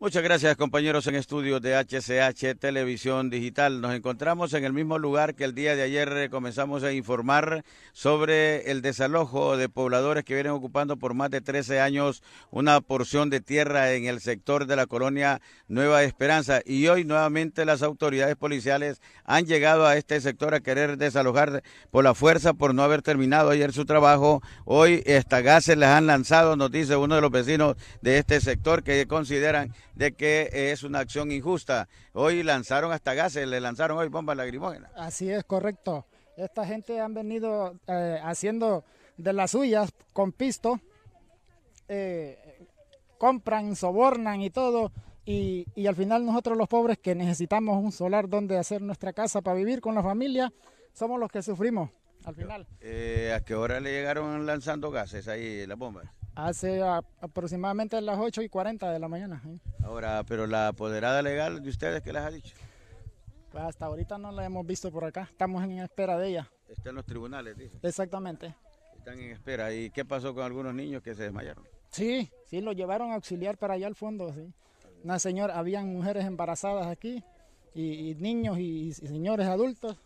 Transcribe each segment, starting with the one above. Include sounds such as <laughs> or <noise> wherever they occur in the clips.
Muchas gracias compañeros en estudios de HCH Televisión Digital. Nos encontramos en el mismo lugar que el día de ayer eh, comenzamos a informar sobre el desalojo de pobladores que vienen ocupando por más de 13 años una porción de tierra en el sector de la colonia Nueva Esperanza. Y hoy nuevamente las autoridades policiales han llegado a este sector a querer desalojar por la fuerza por no haber terminado ayer su trabajo. Hoy esta gases les han lanzado, nos dice uno de los vecinos de este sector que consideran de que es una acción injusta. Hoy lanzaron hasta gases, le lanzaron hoy bombas lagrimógenas. Así es, correcto. Esta gente han venido eh, haciendo de las suyas con pisto, eh, compran, sobornan y todo. Y, y, al final nosotros los pobres que necesitamos un solar donde hacer nuestra casa para vivir con la familia, somos los que sufrimos al final. Eh, ¿A qué hora le llegaron lanzando gases ahí las bombas? Hace aproximadamente las 8 y 40 de la mañana. Ahora, pero la apoderada legal de ustedes, ¿qué les ha dicho? Pues hasta ahorita no la hemos visto por acá, estamos en espera de ella. Está en los tribunales, dice. Exactamente. Están en espera. ¿Y qué pasó con algunos niños que se desmayaron? Sí, sí, lo llevaron a auxiliar para allá al fondo, sí. Una señora, habían mujeres embarazadas aquí, y, niños y señores adultos,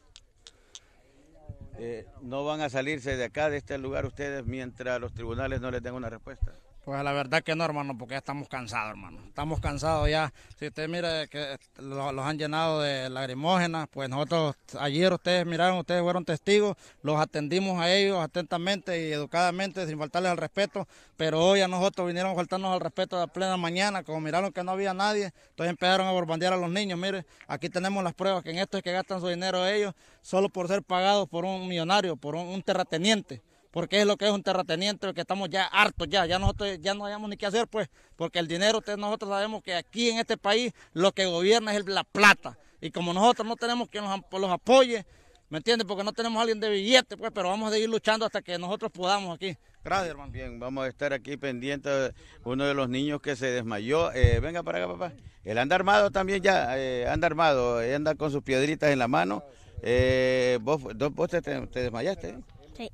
eh, no van a salirse de acá, de este lugar, ustedes, mientras los tribunales no les den una respuesta. Pues la verdad que no, hermano, porque ya estamos cansados, hermano. Estamos cansados ya. Si usted mire que los, han llenado de lagrimógenas, pues nosotros ayer ustedes miraron, ustedes fueron testigos, los atendimos a ellos atentamente y educadamente, sin faltarles al respeto, pero hoy a nosotros vinieron a faltarnos al respeto de plena mañana, como miraron que no había nadie, entonces empezaron a borbandear a los niños. Mire, aquí tenemos las pruebas que en esto es que gastan su dinero ellos, solo por ser pagados por un millonario, por un terrateniente porque es lo que es un terrateniente, que estamos ya hartos ya, ya nosotros ya no hayamos ni qué hacer, pues, porque el dinero, nosotros sabemos que aquí en este país lo que gobierna es la plata, y como nosotros no tenemos quien los, apoye, ¿me entiendes? Porque no tenemos alguien de billete, pues, pero vamos a seguir luchando hasta que nosotros podamos aquí. Gracias, hermano. Bien, vamos a estar aquí pendientes. Uno de los niños que se desmayó, eh, venga para acá, papá. Él anda armado también ya, eh, anda armado, anda con sus piedritas en la mano. Eh, vos, vos te, te, desmayaste. Sí.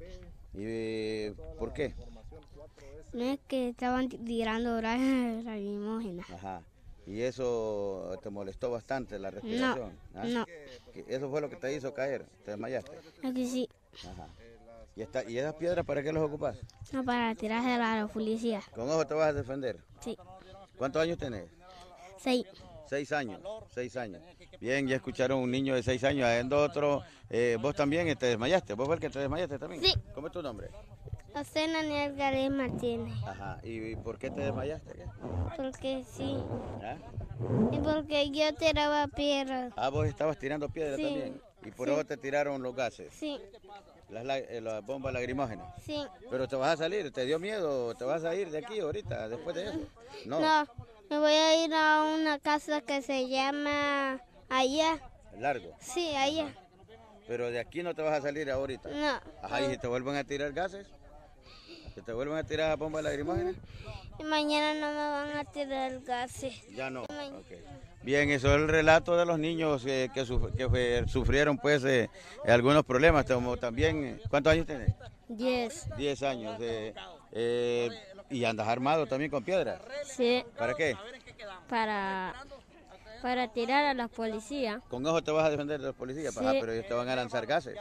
¿Y por qué? No es que estaban tirando limógena. <laughs> Ajá. ¿Y eso te molestó bastante la respiración? ¿Ah? No, ¿Eso fue lo que te hizo caer? ¿Te desmayaste? Aquí sí. Ajá. ¿Y, esas piedras para qué las ocupas? No, para tirar a la policía. ¿Con ojo te vas a defender? Sí. ¿Cuántos años tenés? Seis. Seis años, seis años. Bien, ya escucharon un niño de seis años. haciendo otro, eh, vos también te desmayaste. ¿Vos fue que te desmayaste también? Sí. ¿Cómo es tu nombre? José Naniel Gareth Martínez. Ajá, ¿y por qué te desmayaste? Porque sí. ¿Ah? Y porque yo tiraba piedras. Ah, vos estabas tirando piedras también. ¿Y por eso te tiraron los gases? Sí. Las, eh, las, bombas lagrimógenas. Sí. Pero te vas a salir, ¿te dio miedo? ¿Te vas a ir de aquí ahorita, después de eso? No. Me voy a ir a una casa que se llama allá. ¿Largo? Sí, allá. Pero de aquí no te vas a salir ahorita. No. Ajá, ¿y si te vuelven a tirar gases? ¿Que te vuelven a tirar bombas lacrimógenas? Y mañana no me van a tirar gases. Ya no. Bien, eso es el relato de los niños eh, que, sufrieron pues eh, algunos problemas. también, eh, ¿cuántos años tienes? Diez. Diez años. ¿Y andas armado también con piedras? Sí. ¿Para qué? Para, para tirar a las policías. ¿Con eso te vas a defender de los policías? pero ellos te van a lanzar gases.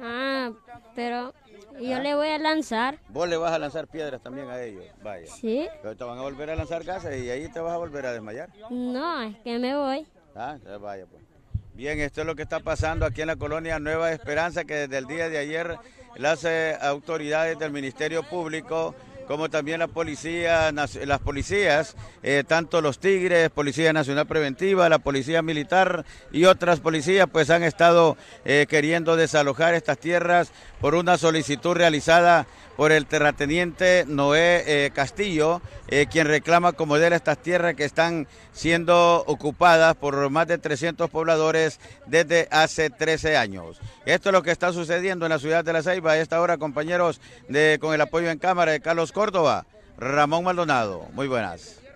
Ah, pero yo le voy a lanzar. Vos le vas a lanzar piedras también a ellos, vaya. Sí. Pero te van a volver a lanzar gases y ahí te vas a volver a desmayar. No, es que me voy. Ah, entonces vaya pues. Bien, esto es lo que está pasando aquí en la colonia Nueva Esperanza, que desde el día de ayer las eh, autoridades del Ministerio Público como también las policías, eh, tanto los Tigres, Policía Nacional Preventiva, la Policía Militar y otras policías, pues han estado eh, queriendo desalojar estas tierras por una solicitud realizada por el terrateniente Noé eh, Castillo, quien reclama como de él estas tierras que están siendo ocupadas por más de 300 pobladores desde hace 13 años. Esto es lo que está sucediendo en la ciudad de La Ceiba. A esta hora, compañeros, con el apoyo en cámara de Carlos Córdoba, Ramón Maldonado. Muy buenas.